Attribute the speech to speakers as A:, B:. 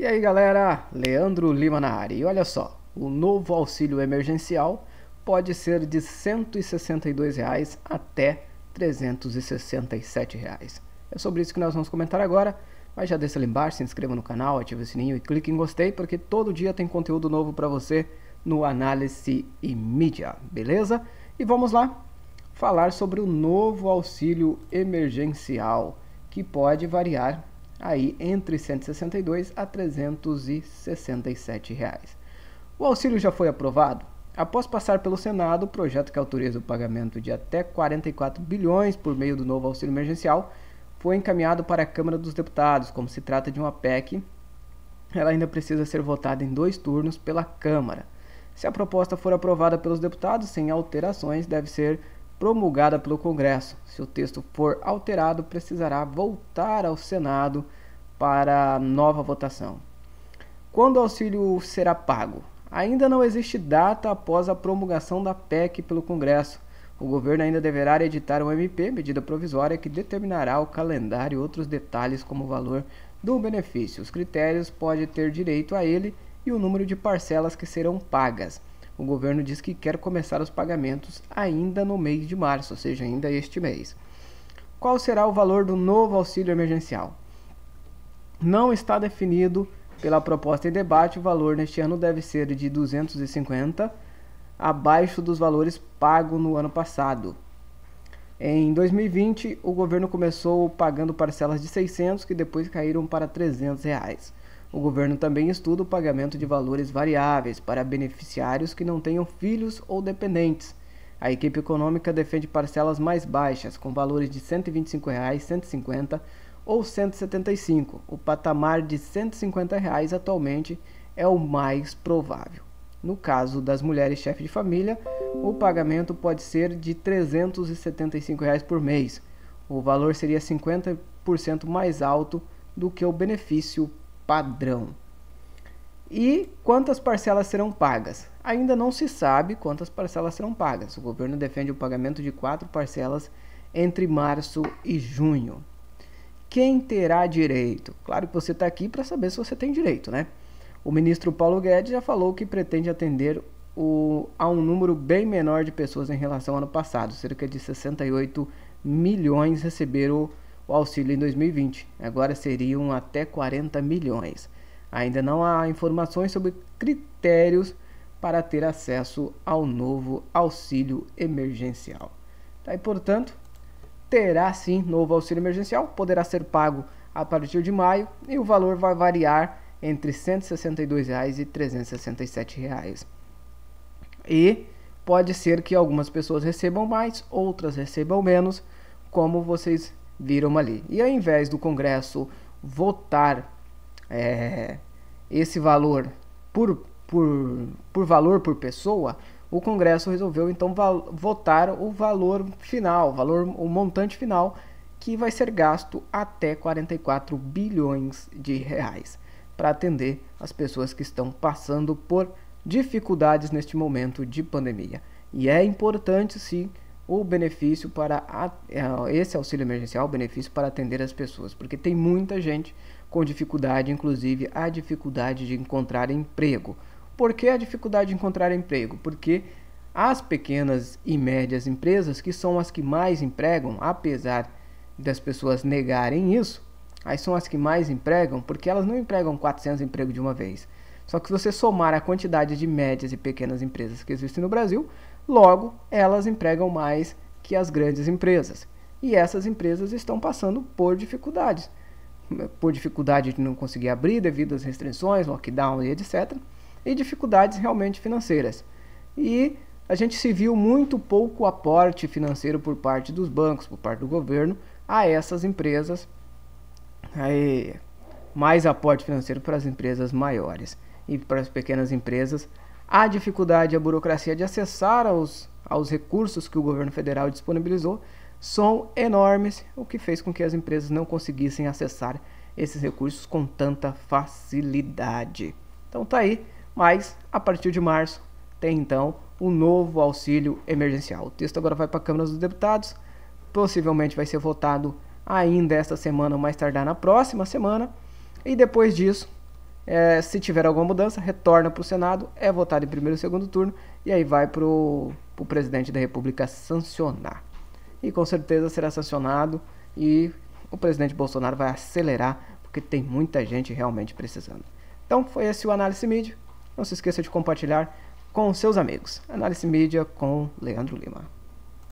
A: E aí galera, Leandro Lima na área. E olha só, o novo auxílio emergencial pode ser de R$ 162 até R$ Reais. É sobre isso que nós vamos comentar agora, mas já deixa ali embaixo, se inscreva no canal, ative o sininho e clique em gostei, porque todo dia tem conteúdo novo para você no Análise e Mídia, beleza? E vamos lá falar sobre o novo auxílio emergencial, que pode variar aí entre 162 a 367 reais. O auxílio já foi aprovado? Após passar pelo Senado, o projeto que autoriza o pagamento de até 44 bilhões por meio do novo auxílio emergencial foi encaminhado para a Câmara dos Deputados, como se trata de uma PEC, ela ainda precisa ser votada em dois turnos pela Câmara. Se a proposta for aprovada pelos deputados sem alterações, deve ser promulgada pelo Congresso. Se o texto for alterado, precisará voltar ao Senado para nova votação. Quando o auxílio será pago? Ainda não existe data após a promulgação da PEC pelo Congresso. O governo ainda deverá editar o MP, medida provisória, que determinará o calendário e outros detalhes como o valor do benefício, os critérios pode ter direito a ele e o número de parcelas que serão pagas o governo diz que quer começar os pagamentos ainda no mês de março, ou seja, ainda este mês. Qual será o valor do novo auxílio emergencial? Não está definido pela proposta em debate, o valor neste ano deve ser de 250, abaixo dos valores pagos no ano passado. Em 2020, o governo começou pagando parcelas de 600 que depois caíram para 300 reais. O governo também estuda o pagamento de valores variáveis para beneficiários que não tenham filhos ou dependentes. A equipe econômica defende parcelas mais baixas, com valores de R$ 125, reais, 150 ou R$ 175. O patamar de R$ 150 reais atualmente é o mais provável. No caso das mulheres chefe de família, o pagamento pode ser de R$ 375 reais por mês. O valor seria 50% mais alto do que o benefício padrão. E quantas parcelas serão pagas? Ainda não se sabe quantas parcelas serão pagas. O governo defende o pagamento de quatro parcelas entre março e junho. Quem terá direito? Claro que você está aqui para saber se você tem direito, né? O ministro Paulo Guedes já falou que pretende atender o, a um número bem menor de pessoas em relação ao ano passado, cerca de 68 milhões receberam o auxílio em 2020, agora seriam até 40 milhões. Ainda não há informações sobre critérios para ter acesso ao novo auxílio emergencial. Tá, e, portanto, terá sim novo auxílio emergencial, poderá ser pago a partir de maio e o valor vai variar entre R$ 162,00 e R$ 367,00. E pode ser que algumas pessoas recebam mais, outras recebam menos, como vocês viram ali. E ao invés do Congresso votar é, esse valor por, por, por valor por pessoa, o Congresso resolveu então votar o valor final, o valor, o montante final que vai ser gasto até 44 bilhões de reais para atender as pessoas que estão passando por dificuldades neste momento de pandemia. E é importante sim o benefício para é, esse auxílio emergencial, o benefício para atender as pessoas, porque tem muita gente com dificuldade, inclusive a dificuldade de encontrar emprego. Por que a dificuldade de encontrar emprego? Porque as pequenas e médias empresas, que são as que mais empregam, apesar das pessoas negarem isso, aí são as que mais empregam, porque elas não empregam 400 empregos de uma vez. Só que se você somar a quantidade de médias e pequenas empresas que existem no Brasil, Logo, elas empregam mais que as grandes empresas. E essas empresas estão passando por dificuldades. Por dificuldade de não conseguir abrir devido às restrições, lockdown e etc. E dificuldades realmente financeiras. E a gente se viu muito pouco aporte financeiro por parte dos bancos, por parte do governo, a essas empresas. Aí, mais aporte financeiro para as empresas maiores. E para as pequenas empresas, a dificuldade e a burocracia de acessar aos, aos recursos que o governo federal disponibilizou são enormes, o que fez com que as empresas não conseguissem acessar esses recursos com tanta facilidade. Então tá aí, mas a partir de março tem então o um novo auxílio emergencial. O texto agora vai para a Câmara dos Deputados, possivelmente vai ser votado ainda esta semana, ou mais tardar na próxima semana, e depois disso é, se tiver alguma mudança, retorna para o Senado, é votado em primeiro e segundo turno, e aí vai para o presidente da República sancionar. E com certeza será sancionado, e o presidente Bolsonaro vai acelerar, porque tem muita gente realmente precisando. Então foi esse o Análise Mídia. Não se esqueça de compartilhar com seus amigos. Análise Mídia com Leandro Lima.